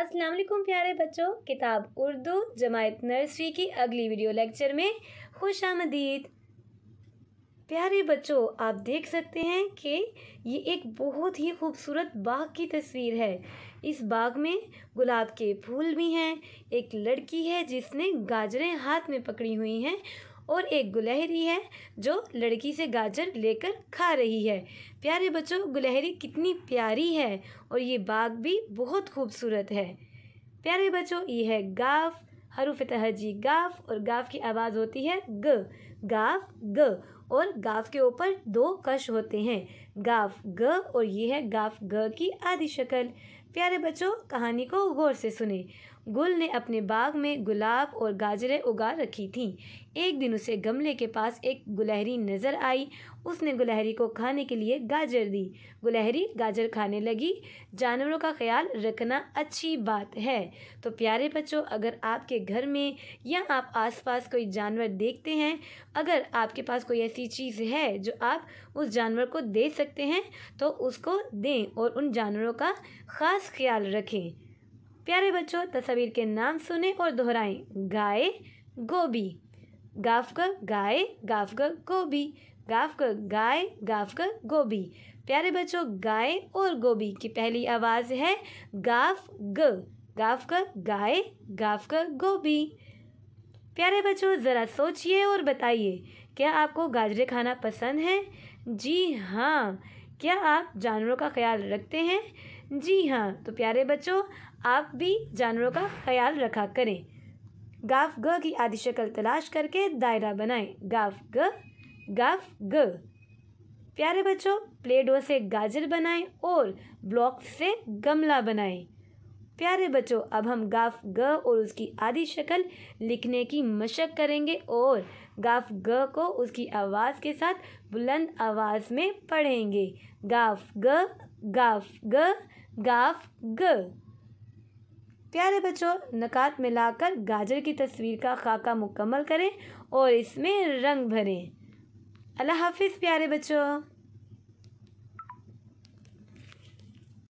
असलम प्यारे बच्चों किताब उर्दू जमायत नर्सरी की अगली वीडियो लेक्चर में खुश आमदीद प्यारे बच्चों आप देख सकते हैं कि ये एक बहुत ही खूबसूरत बाग की तस्वीर है इस बाग में गुलाब के फूल भी हैं एक लड़की है जिसने गाजरें हाथ में पकड़ी हुई हैं और एक गुलहरी है जो लड़की से गाजर लेकर खा रही है प्यारे बच्चों गुलहरी कितनी प्यारी है और ये बाग भी बहुत खूबसूरत है प्यारे बच्चों ये है गाफ हरूफ तहजी गाफ और गाफ की आवाज़ होती है ग गाफ ग और गाफ के ऊपर दो कश होते हैं गाफ ग और ये है गाफ ग की आदि शक्ल प्यारे बच्चों कहानी को गौर से सुने गुल ने अपने बाग में गुलाब और गाजरें उगा रखी थीं एक दिन उसे गमले के पास एक गुलहरी नज़र आई उसने गुलहरी को खाने के लिए गाजर दी गुलहरी गाजर खाने लगी जानवरों का ख्याल रखना अच्छी बात है तो प्यारे बच्चों अगर आपके घर में या आप आसपास कोई जानवर देखते हैं अगर आपके पास कोई ऐसी चीज़ है जो आप उस जानवर को दे सकते हैं तो उसको दें और उन जानवरों का ख़ास ख्याल रखें प्यारे बच्चों तस्वीर के नाम सुने और दोहराएं गाय गोभी गाफ ग गाय गाफ ग गोभी गाफ ग गाय गाफ ग गोभी प्यारे बच्चों गाय और गोभी की पहली आवाज़ है गाफ ग गाफ ग गाय गाफ ग गोभी प्यारे बच्चों ज़रा सोचिए और बताइए क्या आपको गाजरे खाना पसंद है जी हाँ क्या आप जानवरों का ख्याल रखते हैं जी हाँ तो प्यारे बच्चों आप भी जानवरों का ख्याल रखा करें गाफ ग की आदि शक्ल तलाश करके दायरा बनाएं गाफ ग गाफ ग प्यारे बच्चों प्लेटों से गाजर बनाएं और ब्लॉक से गमला बनाएं प्यारे बच्चों अब हम गाफ ग और उसकी आधी शक्ल लिखने की मशक करेंगे और गाफ ग को उसकी आवाज़ के साथ बुलंद आवाज़ में पढ़ेंगे गाफ ग गाफ ग गाफ ग प्यारे बच्चों नकात मिलाकर गाजर की तस्वीर का खाका मुकम्मल करें और इसमें रंग भरें अल्लाह हाफिज़ प्यारे बच्चों